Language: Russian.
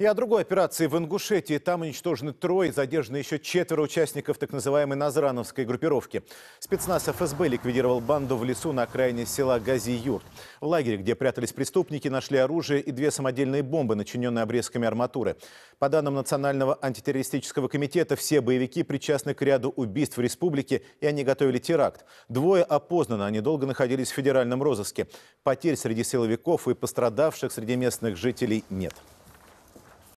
И о другой операции в Ингушетии. Там уничтожены трое, задержаны еще четверо участников так называемой Назрановской группировки. Спецназ ФСБ ликвидировал банду в лесу на окраине села Гази-Юрт. В лагере, где прятались преступники, нашли оружие и две самодельные бомбы, начиненные обрезками арматуры. По данным Национального антитеррористического комитета, все боевики причастны к ряду убийств в республике, и они готовили теракт. Двое опознаны, они долго находились в федеральном розыске. Потерь среди силовиков и пострадавших среди местных жителей нет.